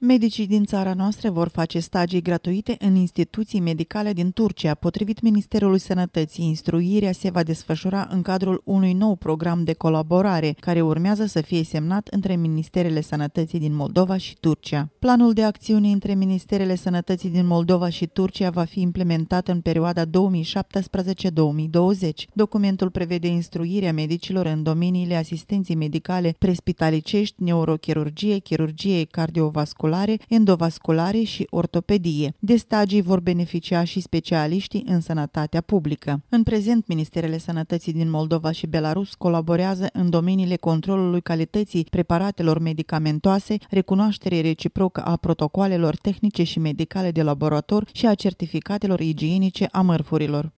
Medicii din țara noastră vor face stagii gratuite în instituții medicale din Turcia. Potrivit Ministerului Sănătății, instruirea se va desfășura în cadrul unui nou program de colaborare, care urmează să fie semnat între Ministerele Sănătății din Moldova și Turcia. Planul de acțiune între Ministerele Sănătății din Moldova și Turcia va fi implementat în perioada 2017-2020. Documentul prevede instruirea medicilor în domeniile asistenței medicale prespitalicești, neurochirurgie, chirurgie cardiovasculare, cardiovasculare, endovasculare și ortopedie. De stagii vor beneficia și specialiștii în sănătatea publică. În prezent, Ministerele Sănătății din Moldova și Belarus colaborează în domeniile controlului calității preparatelor medicamentoase, recunoașterii reciprocă a protocoalelor tehnice și medicale de laborator și a certificatelor igienice a mărfurilor.